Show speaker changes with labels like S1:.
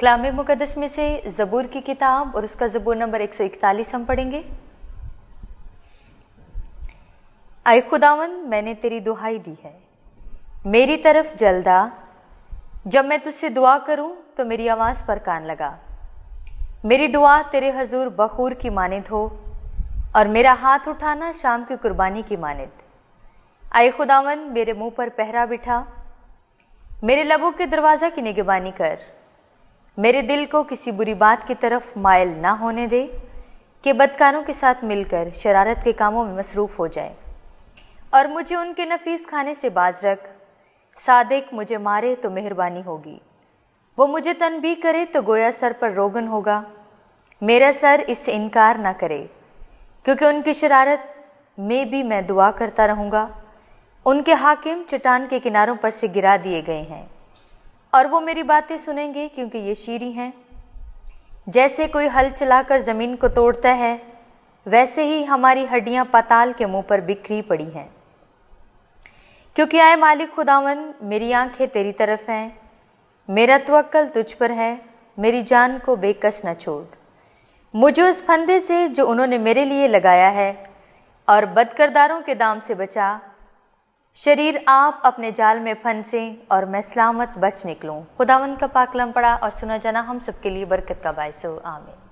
S1: कलाम मुकदस में से ज़बूर की किताब और उसका ज़बूर नंबर 141 हम पढ़ेंगे आए खुदावन मैंने तेरी दुहाई दी है मेरी तरफ जल्दा जब मैं तुझसे दुआ करूं तो मेरी आवाज़ पर कान लगा मेरी दुआ तेरे हजूर बखूर की मानद हो और मेरा हाथ उठाना शाम की कुर्बानी की मानद आए खुदावन मेरे मुंह पर पहरा बिठा मेरे लबों के दरवाज़ा की निगबानी कर मेरे दिल को किसी बुरी बात की तरफ मायल ना होने दे कि बदकारों के साथ मिलकर शरारत के कामों में मसरूफ़ हो जाए और मुझे उनके नफीस खाने से बाज रख सादिक मुझे मारे तो मेहरबानी होगी वो मुझे तन भी करे तो गोया सर पर रोगन होगा मेरा सर इससे इनकार ना करे क्योंकि उनकी शरारत में भी मैं दुआ करता रहूँगा उनके हाकिम चट्टान के किनारों पर से गिरा दिए गए हैं और वो मेरी बातें सुनेंगे क्योंकि ये शीरी हैं जैसे कोई हल चलाकर ज़मीन को तोड़ता है वैसे ही हमारी हड्डियां पताल के मुंह पर बिखरी पड़ी हैं क्योंकि आए मालिक खुदावन मेरी आंखें तेरी तरफ हैं मेरा तवक्ल तुझ पर है मेरी जान को बेकस न छोड़ मुझे उस फंदे से जो उन्होंने मेरे लिए लगाया है और बदकरदारों के दाम से बचा शरीर आप अपने जाल में फंसे और मैं सलामत बच निकलूँ खुदावंद का पाकलम पड़ा और सुना जाना हम सबके लिए बरकत का बायस हो आमीन